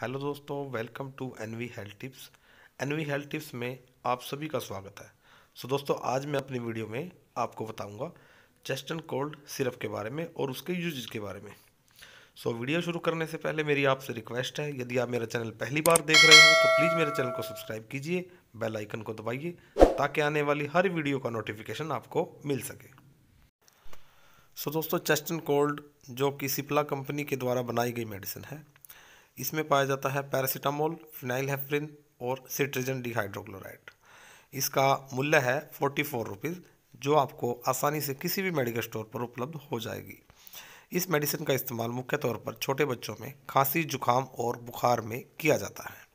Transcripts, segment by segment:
hello दोस्तों welcome to N V health tips N V health tips में आप सभी का स्वागत है सो so दोस्तों आज मैं अपनी वीडियो में आपको बताऊंगा चेस्ट एंड कोल्ड सिरप के बारे में और उसके यूजेज के बारे में सो so, वीडियो शुरू करने से पहले मेरी आपसे रिक्वेस्ट है यदि आप मेरा चैनल पहली बार देख रहे हो तो प्लीज़ मेरे चैनल को सब्सक्राइब कीजिए बेलाइकन को दबाइए ताकि आने वाली हर वीडियो का नोटिफिकेशन आपको मिल सके सो so, दोस्तों चेस्ट एंड कोल्ड जो कि सिप्ला कंपनी के द्वारा बनाई गई मेडिसिन है इसमें पाया जाता है पैरासीटामोल फिनाइल हेफ्रिन और सिट्रिजन डिहाइड्रोक्लोराइड इसका मूल्य है फोर्टी फोर रुपीज़ जो आपको आसानी से किसी भी मेडिकल स्टोर पर उपलब्ध हो जाएगी इस मेडिसिन का इस्तेमाल मुख्य तौर पर छोटे बच्चों में खांसी जुकाम और बुखार में किया जाता है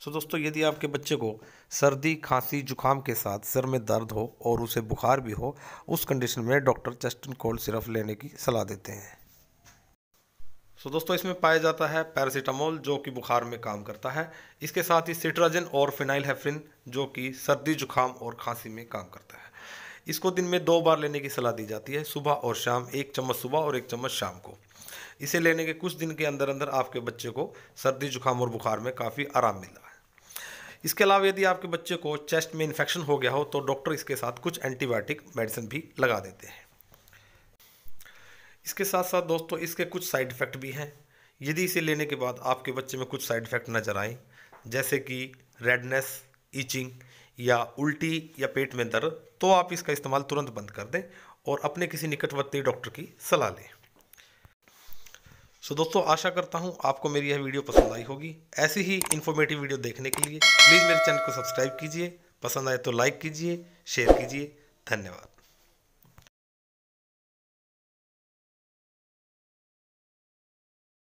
सो so दोस्तों यदि आपके बच्चे को सर्दी खांसी जुकाम के साथ सर में दर्द हो और उसे बुखार भी हो उस कंडीशन में डॉक्टर चेस्टन कोल्ड सिरप लेने की सलाह देते हैं सो दोस्तों इसमें पाया जाता है पैरासीटामोल जो कि बुखार में काम करता है इसके साथ ही सिट्राजन और फिनाइल हेफ्रिन जो कि सर्दी जुकाम और खांसी में काम करता है इसको दिन में दो बार लेने की सलाह दी जाती है सुबह और शाम एक चम्मच सुबह और एक चम्मच शाम को इसे लेने के कुछ दिन के अंदर अंदर आपके बच्चे को सर्दी जुकाम और बुखार में काफ़ी आराम मिल रहा है इसके अलावा यदि आपके बच्चे को चेस्ट में इन्फेक्शन हो गया हो तो डॉक्टर इसके साथ कुछ एंटीबायोटिक मेडिसिन भी लगा देते हैं इसके साथ साथ दोस्तों इसके कुछ साइड इफ़ेक्ट भी हैं यदि इसे लेने के बाद आपके बच्चे में कुछ साइड इफ़ेक्ट नज़र आए जैसे कि रेडनेस ईचिंग या उल्टी या पेट में दर्द तो आप इसका इस्तेमाल तुरंत बंद कर दें और अपने किसी निकटवर्ती डॉक्टर की सलाह लें सो so, दोस्तों आशा करता हूँ आपको मेरी यह वीडियो पसंद आई होगी ऐसी ही इन्फॉर्मेटिव वीडियो देखने के लिए प्लीज़ मेरे चैनल को सब्सक्राइब कीजिए पसंद आए तो लाइक कीजिए शेयर कीजिए धन्यवाद